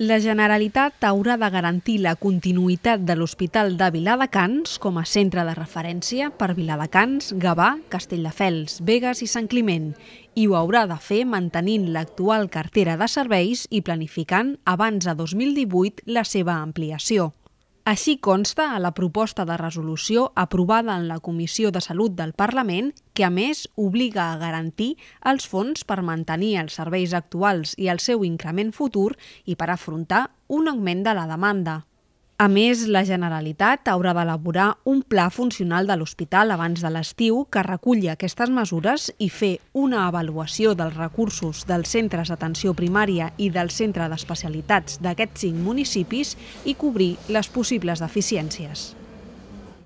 La Generalitat haurà de garantir la continuïtat de l'Hospital de Viladecans com a centre de referència per Viladecans, Gavà, Castelldefels, Vegas i Sant Climent i ho haurà de fer mantenint l'actual cartera de serveis i planificant abans de 2018 la seva ampliació. Així consta a la proposta de resolució aprovada en la Comissió de Salut del Parlament, que a més obliga a garantir els fons per mantenir els serveis actuals i el seu increment futur i per afrontar un augment de la demanda. A més, la Generalitat haurà d'elaborar un pla funcional de l'hospital abans de l'estiu que reculli aquestes mesures i fer una avaluació dels recursos dels centres d'atenció primària i del centre d'especialitats d'aquests cinc municipis i cobrir les possibles deficiències.